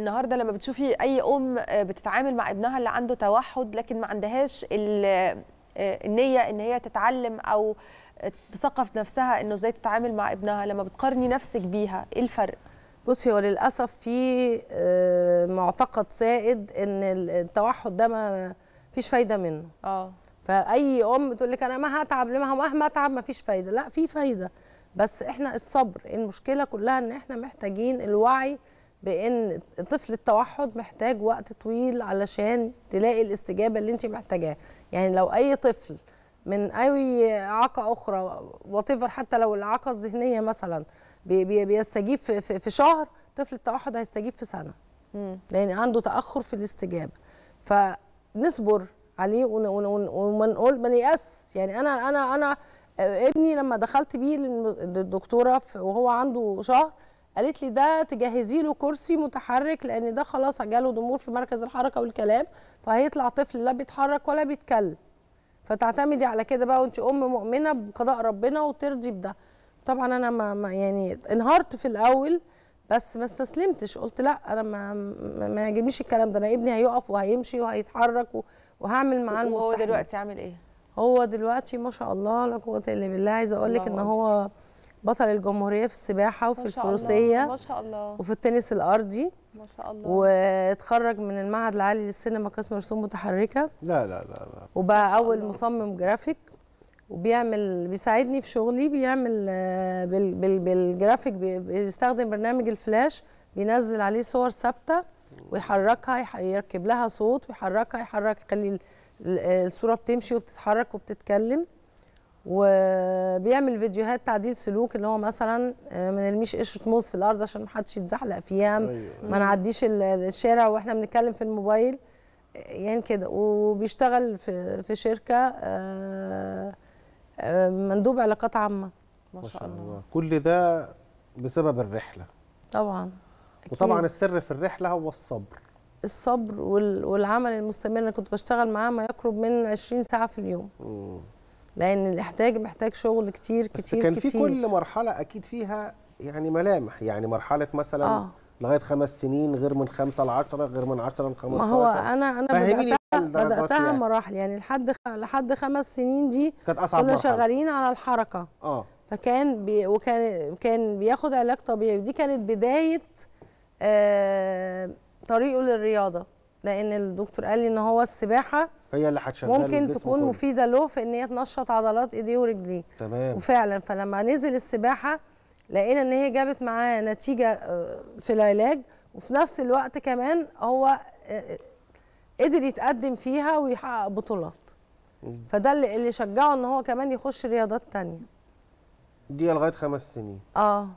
النهارده لما بتشوفي اي ام آه، بتتعامل مع ابنها اللي عنده توحد لكن ما عندهاش آه، النيه ان هي تتعلم او تثقف نفسها انه ازاي تتعامل مع ابنها لما بتقارني نفسك بيها ايه الفرق بصي هو للاسف في آه، معتقد سائد ان التوحد ده ما فيش فايده منه اه فاي ام تقول لك انا ما هتعب لما مهما اتعب ما فيش فايده لا في فايده بس احنا الصبر المشكله كلها ان احنا محتاجين الوعي بان طفل التوحد محتاج وقت طويل علشان تلاقي الاستجابه اللي انت محتاجاها يعني لو اي طفل من اي اعاقه اخرى واتيفر حتى لو الاعاقه الذهنيه مثلا بي بي بيستجيب في, في, في شهر طفل التوحد هيستجيب في سنه لان يعني عنده تاخر في الاستجابه فنصبر عليه وما نقول ما نيأس يعني انا انا انا آه، ابني لما دخلت بيه للدكتوره وهو عنده شهر قالت لي ده تجهزي له كرسي متحرك لان ده خلاص جاله ضمور في مركز الحركه والكلام فهيطلع طفل لا بيتحرك ولا بيتكلم فتعتمدي على كده بقى وانت ام مؤمنه بقضاء ربنا وترضي بده طبعا انا ما يعني انهارت في الاول بس ما استسلمتش قلت لا انا ما ما يعجبنيش الكلام ده انا ابني هيقف وهيمشي وهيتحرك وهعمل معاه المستحيل وهو دلوقتي عامل ايه هو دلوقتي ما شاء الله لا قوه الا بالله عايزه اقول لك ان هو بطل الجمهوريه في السباحه وفي ما الفروسيه ما شاء الله وفي التنس الارضي ما شاء الله واتخرج من المعهد العالي للسينما قسم رسوم متحركه لا لا لا, لا. وبقى اول الله. مصمم جرافيك وبيعمل بيساعدني في شغلي بيعمل آه، بال بال بالجرافيك بيستخدم برنامج الفلاش بينزل عليه صور ثابته ويحركها يركب لها صوت ويحركها يحرك يخلي آه، الصوره بتمشي وبتتحرك وبتتكلم وبيعمل فيديوهات تعديل سلوك اللي هو مثلا آه، ما نرميش قشره موز في الارض عشان ما حدش يتزحلق فيها أيوة. ما نعديش الشارع واحنا بنتكلم في الموبايل آه، يعني كده وبيشتغل في في شركه آه، مندوب علاقات عامه ما شاء الله. كل ده بسبب الرحله طبعا أكيد. وطبعا السر في الرحله هو الصبر الصبر والعمل المستمر انا كنت بشتغل معاه ما يقرب من 20 ساعه في اليوم م. لان الاحتاج محتاج شغل كتير كتير بس كان كتير. في كل مرحله اكيد فيها يعني ملامح يعني مرحله مثلا آه. لغايه خمس سنين غير من خمسة ل 10 غير من 10 ل 15 ما هو انا انا بداتها إيه بداتها يعني. مراحل يعني لحد لحد خمس سنين دي كانت اصعب كنا شغالين على الحركه اه فكان بي وكان كان بياخد علاج طبيعي ودي كانت بدايه آه طريقه للرياضه لان الدكتور قال لي ان هو السباحه هي اللي هتشغل ممكن تكون كله. مفيده له في ان هي تنشط عضلات ايديه ورجليه تمام وفعلا فلما نزل السباحه لقينا ان هي جابت معاه نتيجه آه، في العلاج وفي نفس الوقت كمان هو آه، آه، قدر يتقدم فيها ويحقق بطولات فده اللي شجعه ان هو كمان يخش رياضات تانية دي لغايه خمس سنين اه